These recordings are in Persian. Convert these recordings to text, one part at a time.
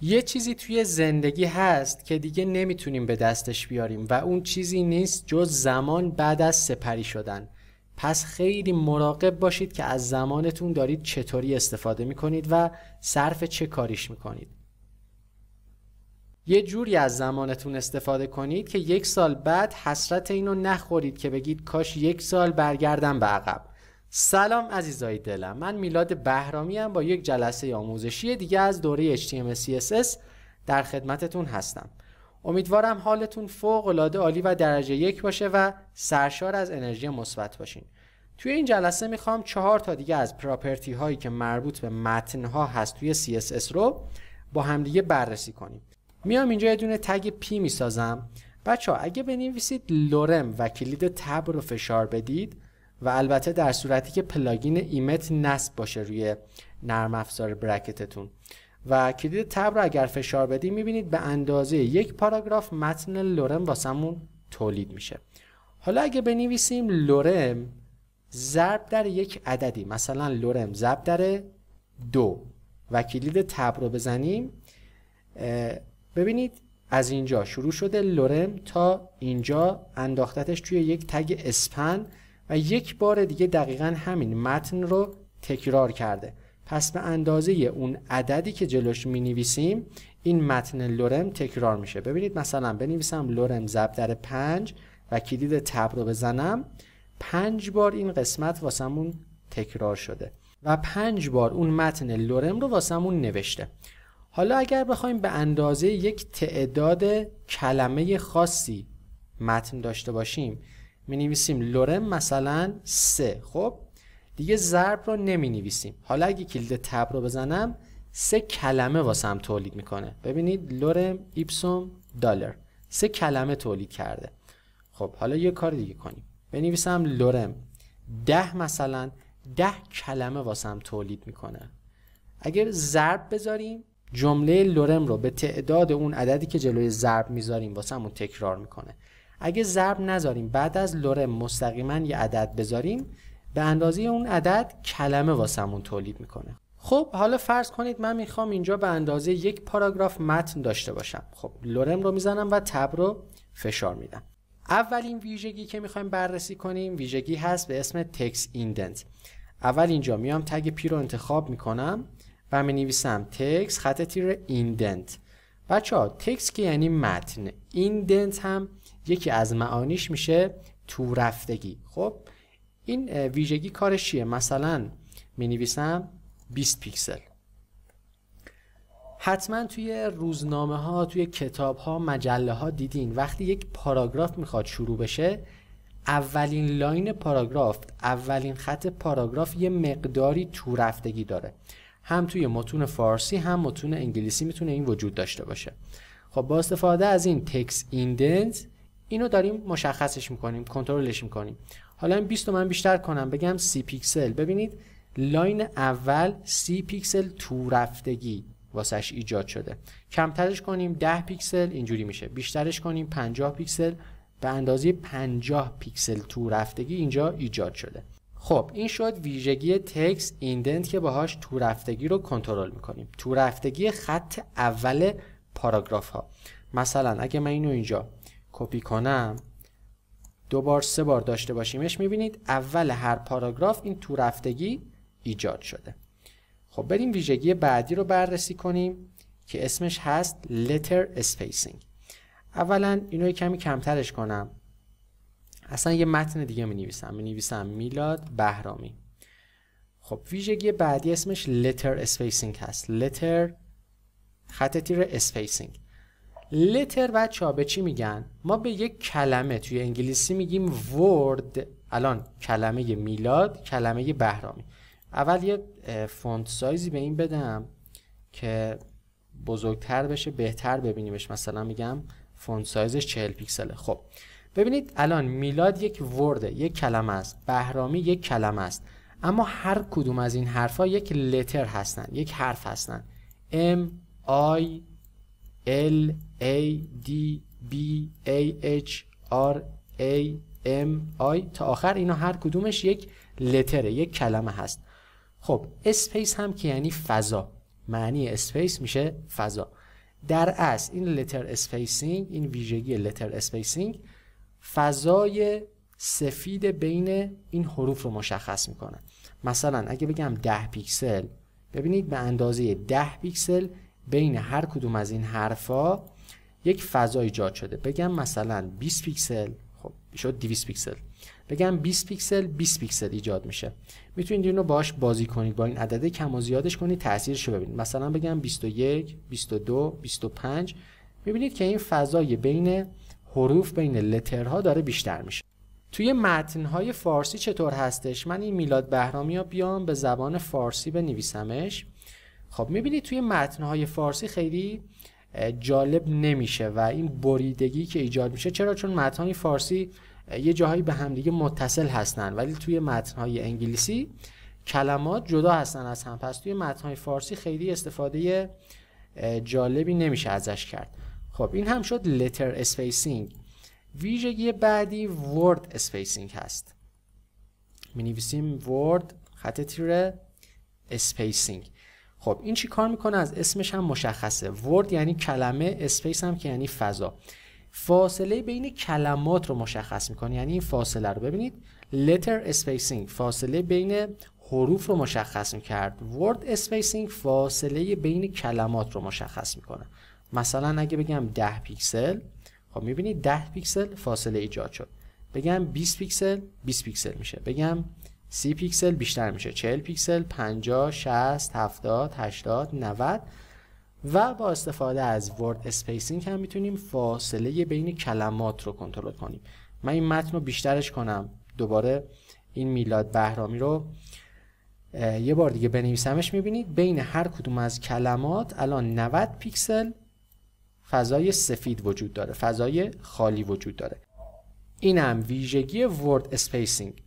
یه چیزی توی زندگی هست که دیگه نمیتونیم به دستش بیاریم و اون چیزی نیست جز زمان بعد از سپری شدن پس خیلی مراقب باشید که از زمانتون دارید چطوری استفاده میکنید و صرف چه کاریش میکنید یه جوری از زمانتون استفاده کنید که یک سال بعد حسرت اینو نخورید که بگید کاش یک سال برگردم به عقب سلام عزیزای دلم من میلاد بهرامی با یک جلسه آموزشی دیگه از دوره HTML CSS در خدمتتون هستم امیدوارم حالتون فوق العاده عالی و درجه یک باشه و سرشار از انرژی مثبت باشین توی این جلسه میخوام چهار تا دیگه از پراپرتی هایی که مربوط به متن ها هست توی CSS رو با همدیگه بررسی کنیم میام اینجا یه دونه تگ پی میسازم بچه ها اگه بنویسید لورم و کلید تب رو فشار بدید و البته در صورتی که پلاگین ایمت نصب باشه روی نرم افزار برکتتون و کلید تب رو اگر فشار بدیم میبینید به اندازه یک پاراگراف متن لورم واسمون تولید میشه حالا اگه بنویسیم لورم ضرب در یک عددی مثلا لورم ضرب در دو و کلید تب رو بزنیم ببینید از اینجا شروع شده لورم تا اینجا انداختتش توی یک تگ اسپن و یک بار دیگه دقیقا همین متن رو تکرار کرده پس به اندازه اون عددی که جلوش می نویسیم این متن لورم تکرار میشه ببینید مثلا بنویسم لورم زبدر در پنج و کلید تب رو بزنم پنج بار این قسمت واسمون تکرار شده و پنج بار اون متن لورم رو واسمون نوشته حالا اگر بخوایم به اندازه یک تعداد کلمه خاصی متن داشته باشیم می نویسیم لورم مثلا 3 خب دیگه ضرب رو نمی نویسیم حالا اگه کلید تب رو بزنم سه کلمه واسم تولید میکنه ببینید لورم ایپسوم دالر سه کلمه تولید کرده خب حالا یه کار دیگه کنیم بنویسم لورم ده مثلا ده کلمه واسم تولید میکنه اگر ضرب بذاریم جمله لورم رو به تعداد اون عددی که جلوی ضرب میذاریم واسمون تکرار میکنه اگه ضرب نذاریم بعد از لورم مستقیما یه عدد بذاریم به اندازه اون عدد کلمه واسمون تولید میکنه خب حالا فرض کنید من میخوام اینجا به اندازه یک پاراگراف متن داشته باشم خب لورم رو میزنم و تب رو فشار میدم اولین ویژگی که میخوایم بررسی کنیم ویژگی هست به اسم تکس ایندنت اول اینجا میام تگ پی رو انتخاب میکنم و می نویسم تکس خط تیر ایندنت بچه ها تکس که یعنی متن ایندنت هم یکی از معانیش میشه تو رفتگی خب این ویژگی کارش چیه مثلا می نویسم 20 پیکسل حتما توی روزنامه ها توی کتاب ها مجله ها دیدین وقتی یک پاراگراف میخواد شروع بشه اولین لاین پاراگراف اولین خط پاراگراف یه مقداری تو رفتگی داره هم توی متون فارسی هم متون انگلیسی میتونه این وجود داشته باشه خب با استفاده از این تکس ایندنت اینو داریم مشخصش میکنیم کنترلش میکنیم حالا این 20 من بیشتر کنم بگم سی پیکسل ببینید لاین اول سی پیکسل تو رفتگی واسش ایجاد شده کمترش کنیم 10 پیکسل اینجوری میشه بیشترش کنیم 50 پیکسل به اندازه 50 پیکسل تو رفتگی اینجا ایجاد شده خب این شد ویژگی تکس ایندنت که باهاش تو رفتگی رو کنترل میکنیم تو رفتگی خط اول پاراگراف ها مثلا اگه من اینو اینجا کپی کنم دو بار سه بار داشته باشیمش میبینید اول هر پاراگراف این تو رفتگی ایجاد شده خب بریم ویژگی بعدی رو بررسی کنیم که اسمش هست letter spacing اولا اینو کمی کمترش کنم اصلا یه متن دیگه می نویسم می میلاد بهرامی خب ویژگی بعدی اسمش letter spacing هست letter خط تیر spacing لتر و ها به چی میگن ما به یک کلمه توی انگلیسی میگیم ورد الان کلمه میلاد کلمه بهرامی اول یه فونت سایزی به این بدم که بزرگتر بشه بهتر ببینیمش مثلا میگم فونت سایزش 40 پیکسله خب ببینید الان میلاد یک ورده یک کلمه است بهرامی یک کلمه است اما هر کدوم از این حرفها یک لتر هستن یک حرف هستن M I L A D B A H R A M I تا آخر اینا هر کدومش یک لتره یک کلمه هست خب اسپیس هم که یعنی فضا معنی اسپیس میشه فضا در اصل این لتر اسپیسینگ این ویژگی لتر اسپیسینگ فضای سفید بین این حروف رو مشخص میکنه مثلا اگه بگم ده پیکسل ببینید به اندازه ده پیکسل بین هر کدوم از این حرفها یک فضا ایجاد شده بگم مثلا 20 پیکسل خب شد 200 پیکسل بگم 20 پیکسل 20 پیکسل ایجاد میشه میتونید اینو باهاش بازی کنید با این عدد کم و زیادش کنید تاثیرش رو ببینید مثلا بگم 21 22 25 میبینید که این فضای بین حروف بین لترها داره بیشتر میشه توی متن‌های فارسی چطور هستش من این میلاد بهرامی ها بیام به زبان فارسی بنویسمش خب میبینید توی متن‌های فارسی خیلی جالب نمیشه و این بریدگی که ایجاد میشه چرا چون متنهای فارسی یه جاهایی به همدیگه متصل هستن ولی توی متنهای انگلیسی کلمات جدا هستن از هم پس توی متنهای فارسی خیلی استفاده جالبی نمیشه ازش کرد خب این هم شد لتر اسپیسینگ ویژگی بعدی ورد اسپیسینگ هست می نویسیم ورد خط تیره اسپیسینگ خب این چی کار میکنه از اسمش هم مشخصه ورد یعنی کلمه اسپیس هم که یعنی فضا فاصله بین کلمات رو مشخص میکنه یعنی این فاصله رو ببینید letter spacing فاصله بین حروف رو مشخص میکرد word spacing فاصله بین کلمات رو مشخص میکنه مثلا اگه بگم 10 پیکسل خب میبینید 10 پیکسل فاصله ایجاد شد بگم 20 پیکسل 20 پیکسل میشه بگم 30 پیکسل بیشتر میشه 40 پیکسل 50 60 70 80 90 و با استفاده از ورد اسپیسینگ هم میتونیم فاصله بین کلمات رو کنترل کنیم من این متن رو بیشترش کنم دوباره این میلاد بهرامی رو یه بار دیگه بنویسمش میبینید بین هر کدوم از کلمات الان 90 پیکسل فضای سفید وجود داره فضای خالی وجود داره این ویژگی ورد اسپیسینگ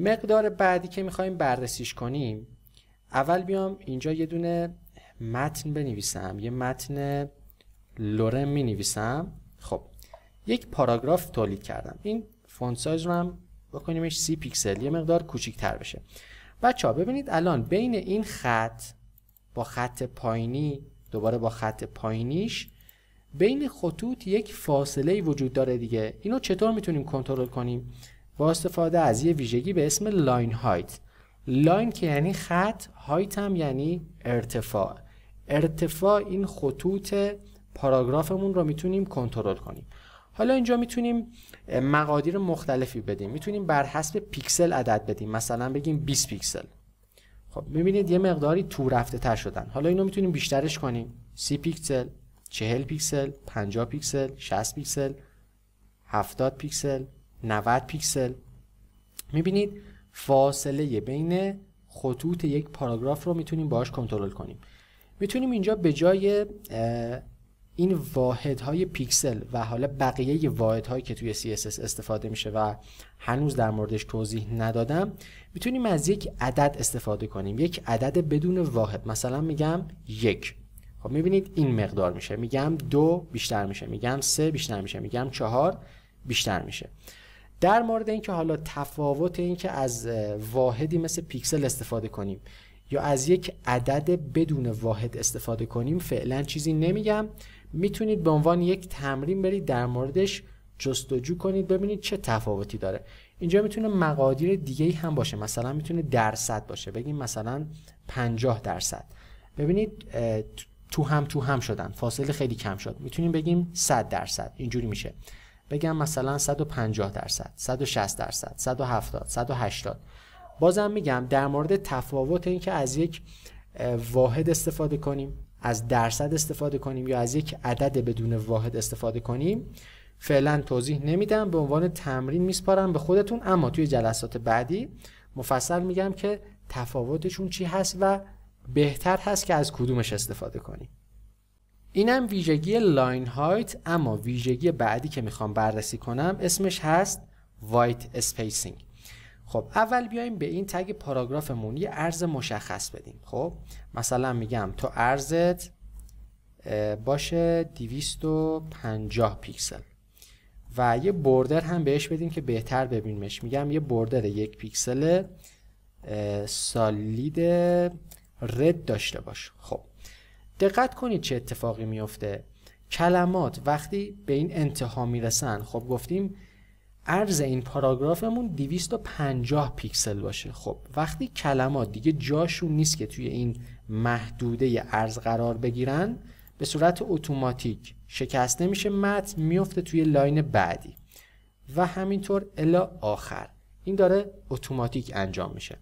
مقدار بعدی که میخوایم بررسیش کنیم اول بیام اینجا یه دونه متن بنویسم یه متن لورم می خب یک پاراگراف تولید کردم این فونت سایز رو هم بکنیمش سی پیکسل یه مقدار کوچیک‌تر بشه بچه ها ببینید الان بین این خط با خط پایینی دوباره با خط پایینیش بین خطوط یک فاصله وجود داره دیگه اینو چطور میتونیم کنترل کنیم با استفاده از یه ویژگی به اسم لاین هایت لاین که یعنی خط هایت هم یعنی ارتفاع ارتفاع این خطوط پاراگرافمون رو میتونیم کنترل کنیم حالا اینجا میتونیم مقادیر مختلفی بدیم میتونیم بر حسب پیکسل عدد بدیم مثلا بگیم 20 پیکسل خب میبینید یه مقداری تو رفته تر شدن حالا اینو میتونیم بیشترش کنیم 30 پیکسل 40 پیکسل 50 پیکسل 60 پیکسل 70 پیکسل 90 پیکسل میبینید فاصله بین خطوط یک پاراگراف رو میتونیم باش کنترل کنیم میتونیم اینجا به جای این واحدهای پیکسل و حالا بقیه واحدهایی که توی CSS استفاده میشه و هنوز در موردش توضیح ندادم میتونیم از یک عدد استفاده کنیم یک عدد بدون واحد مثلا میگم یک خب میبینید این مقدار میشه میگم دو بیشتر میشه میگم سه بیشتر میشه میگم چهار بیشتر میشه در مورد اینکه حالا تفاوت اینکه از واحدی مثل پیکسل استفاده کنیم یا از یک عدد بدون واحد استفاده کنیم فعلا چیزی نمیگم میتونید به عنوان یک تمرین برید در موردش جستجو کنید ببینید چه تفاوتی داره اینجا میتونه مقادیر دیگه هم باشه مثلا میتونه درصد باشه بگیم مثلا 50 درصد ببینید تو هم تو هم شدن فاصله خیلی کم شد میتونیم بگیم 100 درصد اینجوری میشه بگم مثلا 150 درصد 160 درصد 170 180 بازم میگم در مورد تفاوت این که از یک واحد استفاده کنیم از درصد استفاده کنیم یا از یک عدد بدون واحد استفاده کنیم فعلا توضیح نمیدم به عنوان تمرین میسپارم به خودتون اما توی جلسات بعدی مفصل میگم که تفاوتشون چی هست و بهتر هست که از کدومش استفاده کنیم اینم ویژگی لاین هایت اما ویژگی بعدی که میخوام بررسی کنم اسمش هست وایت اسپیسینگ خب اول بیایم به این تگ پاراگرافمون یه ارز مشخص بدیم خب مثلا میگم تو ارزت باشه 250 پیکسل و یه بردر هم بهش بدیم که بهتر ببینمش میگم یه بردر یک پیکسل سالید رد داشته باش خب دقت کنید چه اتفاقی میفته کلمات وقتی به این انتها میرسن خب گفتیم عرض این پاراگرافمون 250 پیکسل باشه خب وقتی کلمات دیگه جاشون نیست که توی این محدوده ارز قرار بگیرن به صورت اتوماتیک شکسته میشه متن میفته توی لاین بعدی و همینطور الا آخر این داره اتوماتیک انجام میشه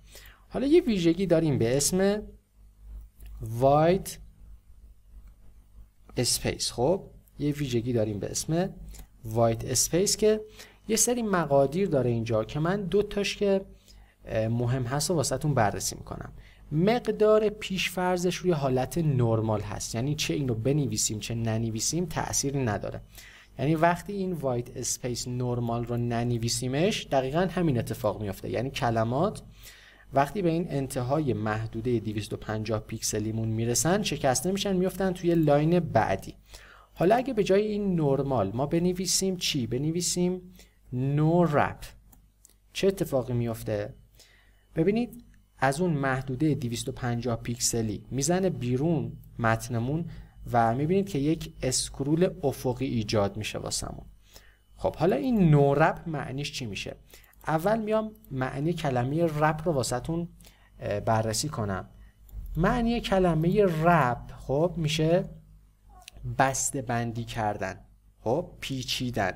حالا یه ویژگی داریم به اسم وایت اسپیس خب یه ویژگی داریم به اسم وایت اسپیس که یه سری مقادیر داره اینجا که من دو تاش که مهم هست و واسهتون بررسی میکنم مقدار پیشفرزش روی حالت نرمال هست یعنی چه اینو بنویسیم چه ننویسیم تأثیر نداره یعنی وقتی این وایت اسپیس نرمال رو ننویسیمش دقیقا همین اتفاق میافته یعنی کلمات وقتی به این انتهای محدوده 250 پیکسلیمون میرسن شکسته میشن میفتن توی لاین بعدی حالا اگه به جای این نرمال ما بنویسیم چی؟ بنویسیم نو رپ چه اتفاقی میفته؟ ببینید از اون محدوده 250 پیکسلی میزنه بیرون متنمون و میبینید که یک اسکرول افقی ایجاد میشه واسمون خب حالا این رپ معنیش چی میشه اول میام معنی کلمه رپ رو واسهتون بررسی کنم معنی کلمه رپ خب میشه بسته بندی کردن خب پیچیدن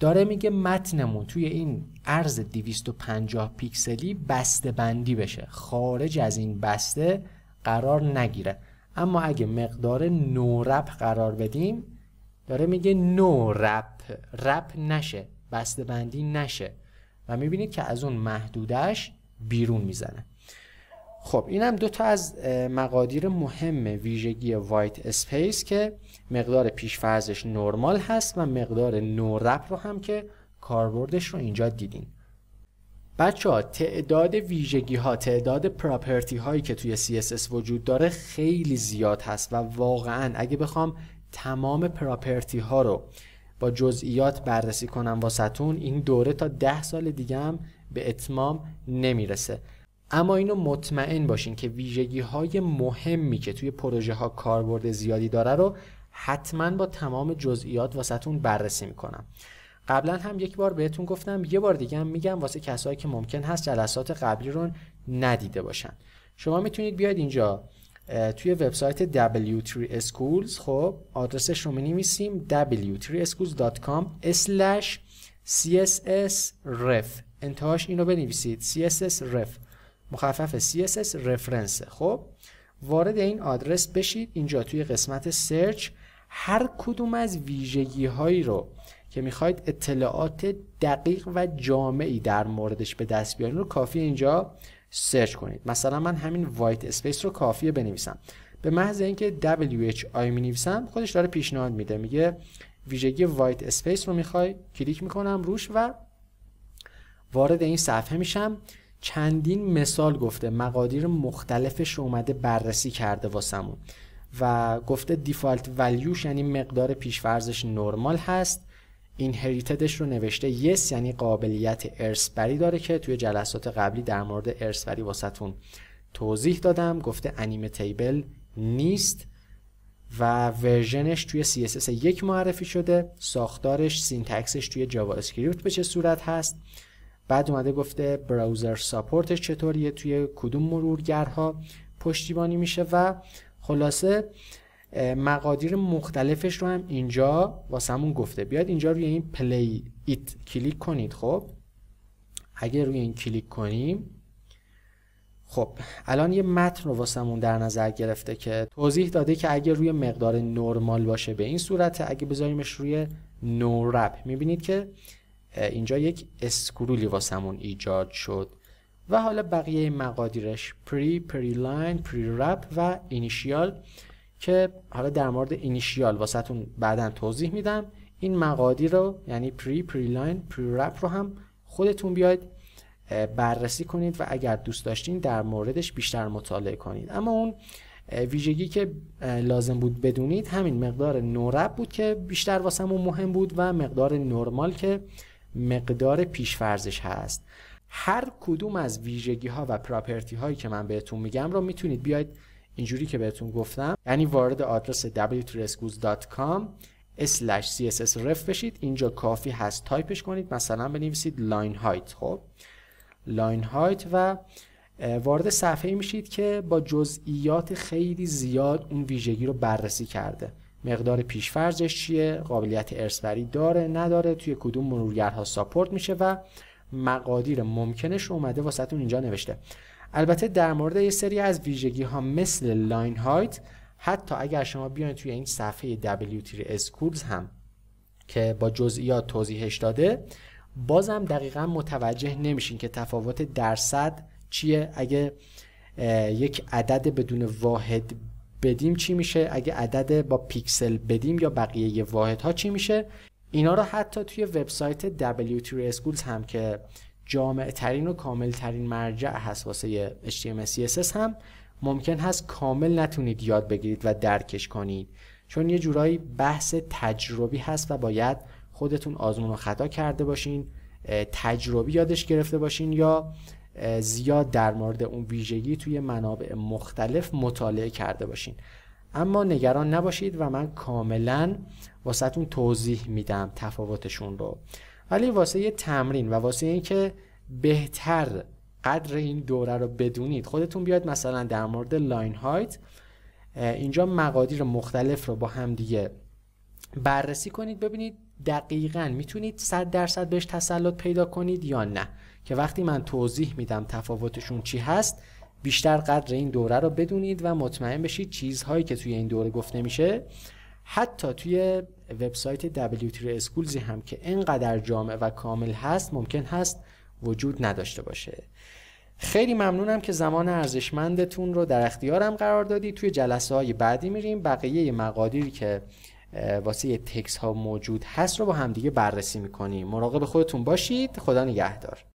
داره میگه متنمون توی این عرض 250 پیکسلی بسته بندی بشه خارج از این بسته قرار نگیره اما اگه مقدار نو رپ قرار بدیم داره میگه نو رپ رپ نشه بسته بندی نشه و میبینید که از اون محدودش بیرون میزنه خب این هم دو تا از مقادیر مهم ویژگی وایت اسپیس که مقدار پیشفرزش نرمال هست و مقدار نورپ رو هم که کاربردش رو اینجا دیدین بچه ها تعداد ویژگی ها تعداد پراپرتی هایی که توی CSS وجود داره خیلی زیاد هست و واقعا اگه بخوام تمام پراپرتی ها رو با جزئیات بررسی کنم واسهتون این دوره تا ده سال دیگه هم به اتمام نمیرسه اما اینو مطمئن باشین که ویژگی های مهمی که توی پروژه ها کاربرد زیادی داره رو حتما با تمام جزئیات واسهتون بررسی میکنم قبلا هم یک بار بهتون گفتم یه بار دیگه هم میگم واسه کسایی که ممکن هست جلسات قبلی رو ندیده باشن شما میتونید بیاید اینجا توی وبسایت W3 Schools خب آدرسش رو می‌نویسیم w3schools.com slash Ref انتهاش اینو بنویسید cssref مخفف css Reference خب وارد این آدرس بشید اینجا توی قسمت سرچ هر کدوم از ویژگی هایی رو که میخواید اطلاعات دقیق و جامعی در موردش به دست بیارین رو کافی اینجا سرچ کنید مثلا من همین وایت اسپیس رو کافیه بنویسم به محض اینکه WHI می نویسم خودش داره پیشنهاد میده میگه ویژگی وایت اسپیس رو میخوای کلیک میکنم روش و وارد این صفحه میشم چندین مثال گفته مقادیر مختلفش رو اومده بررسی کرده واسمون و گفته دیفالت ولیوش یعنی مقدار پیشورزش نرمال هست اینهریتدش رو نوشته یس یعنی قابلیت ارسبری داره که توی جلسات قبلی در مورد ارسبری واسطون توضیح دادم گفته انیمه تیبل نیست و ورژنش توی CSS یک معرفی شده ساختارش سینتکسش توی جاوا اسکریپت به چه صورت هست بعد اومده گفته براوزر ساپورتش چطوریه توی کدوم مرورگرها پشتیبانی میشه و خلاصه مقادیر مختلفش رو هم اینجا واسمون گفته بیاد اینجا روی این پلی ایت کلیک کنید خب اگر روی این کلیک کنیم خب الان یه متن رو واسمون در نظر گرفته که توضیح داده که اگر روی مقدار نرمال باشه به این صورت اگه بذاریمش روی رپ میبینید که اینجا یک اسکرولی واسمون ایجاد شد و حالا بقیه مقادیرش پری، پری لاین، پری رپ و اینیشیال که حالا در مورد اینیشیال واسهتون بعدا توضیح میدم این مقادی رو یعنی پری پری لاین پری رپ رو هم خودتون بیاید بررسی کنید و اگر دوست داشتین در موردش بیشتر مطالعه کنید اما اون ویژگی که لازم بود بدونید همین مقدار نورب بود که بیشتر واسمون مهم بود و مقدار نرمال که مقدار پیشفرزش هست هر کدوم از ویژگی ها و پراپرتی هایی که من بهتون میگم رو میتونید بیاید اینجوری که بهتون گفتم یعنی وارد آدرس schoolscom slash css ref بشید اینجا کافی هست تایپش کنید مثلا بنویسید line height خب line-height و وارد صفحه میشید که با جزئیات خیلی زیاد اون ویژگی رو بررسی کرده مقدار پیشفرزش چیه قابلیت ارسوری داره نداره توی کدوم مرورگرها ساپورت میشه و مقادیر ممکنش رو اومده اون اینجا نوشته البته در مورد یه سری از ویژگی ها مثل لاین هایت حتی اگر شما بیاین توی این صفحه w-schools هم که با جزئیات توضیحش داده بازم دقیقا متوجه نمیشین که تفاوت درصد چیه اگه یک عدد بدون واحد بدیم چی میشه اگه عدد با پیکسل بدیم یا بقیه واحد ها چی میشه اینا رو حتی توی وبسایت W3 Schools هم که جامع ترین و کامل ترین مرجع هست واسه HTML CSS هم ممکن هست کامل نتونید یاد بگیرید و درکش کنید چون یه جورایی بحث تجربی هست و باید خودتون آزمون و خطا کرده باشین تجربی یادش گرفته باشین یا زیاد در مورد اون ویژگی توی منابع مختلف مطالعه کرده باشین اما نگران نباشید و من کاملا واسهتون توضیح میدم تفاوتشون رو ولی واسه یه تمرین و واسه اینکه بهتر قدر این دوره رو بدونید خودتون بیاید مثلا در مورد لاین هایت اینجا مقادیر مختلف رو با هم دیگه بررسی کنید ببینید دقیقا میتونید 100 درصد بهش تسلط پیدا کنید یا نه که وقتی من توضیح میدم تفاوتشون چی هست بیشتر قدر این دوره رو بدونید و مطمئن بشید چیزهایی که توی این دوره گفته میشه حتی توی وبسایت W3 Schools هم که اینقدر جامع و کامل هست ممکن هست وجود نداشته باشه خیلی ممنونم که زمان ارزشمندتون رو در اختیارم قرار دادی توی جلسه های بعدی میریم بقیه مقادیری که واسه تکس ها موجود هست رو با همدیگه بررسی میکنیم مراقب خودتون باشید خدا نگهدار